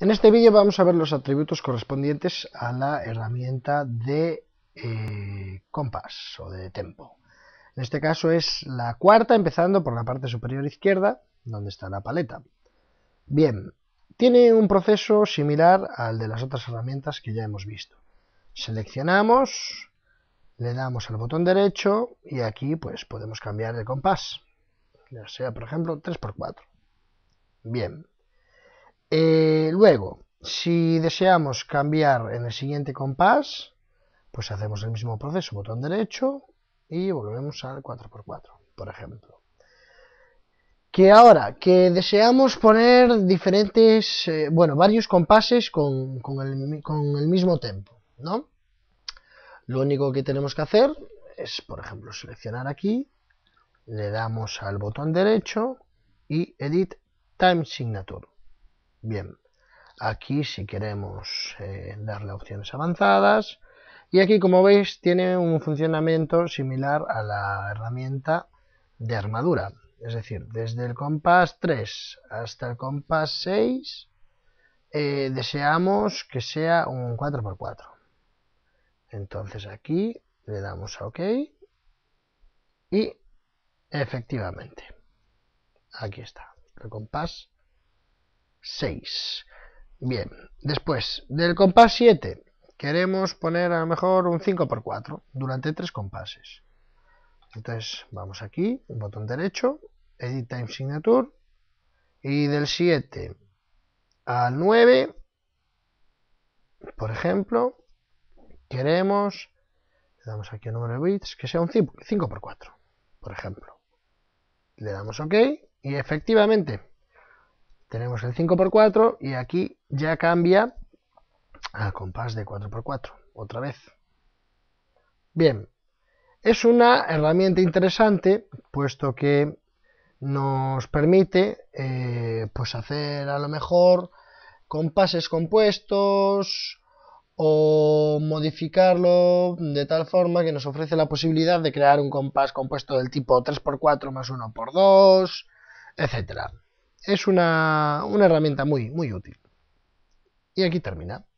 En este vídeo vamos a ver los atributos correspondientes a la herramienta de eh, compás o de tempo. En este caso es la cuarta, empezando por la parte superior izquierda, donde está la paleta. Bien, tiene un proceso similar al de las otras herramientas que ya hemos visto. Seleccionamos, le damos al botón derecho y aquí pues podemos cambiar el compás, ya sea por ejemplo 3x4. Bien, eh, luego, si deseamos cambiar en el siguiente compás, pues hacemos el mismo proceso, botón derecho y volvemos al 4x4, por ejemplo. Que ahora, que deseamos poner diferentes, eh, bueno, varios compases con, el, con el mismo tempo, ¿no? Lo único que tenemos que hacer es, por ejemplo, seleccionar aquí, le damos al botón derecho y Edit Time Signature. Bien, aquí si queremos eh, darle opciones avanzadas y aquí como veis tiene un funcionamiento similar a la herramienta de armadura, es decir, desde el compás 3 hasta el compás 6 eh, deseamos que sea un 4x4. Entonces aquí le damos a OK y efectivamente, aquí está, el compás 6. Bien, después del compás 7 queremos poner a lo mejor un 5 x 4 durante tres compases. Entonces vamos aquí, botón derecho, Edit Time Signature y del 7 al 9, por ejemplo, queremos, le damos aquí el número de bits, que sea un 5 x 4, por ejemplo. Le damos OK y efectivamente tenemos el 5x4 y aquí ya cambia al compás de 4x4, otra vez. Bien, es una herramienta interesante, puesto que nos permite eh, pues hacer a lo mejor compases compuestos o modificarlo de tal forma que nos ofrece la posibilidad de crear un compás compuesto del tipo 3x4 más 1x2, etcétera es una, una herramienta muy, muy útil. Y aquí termina.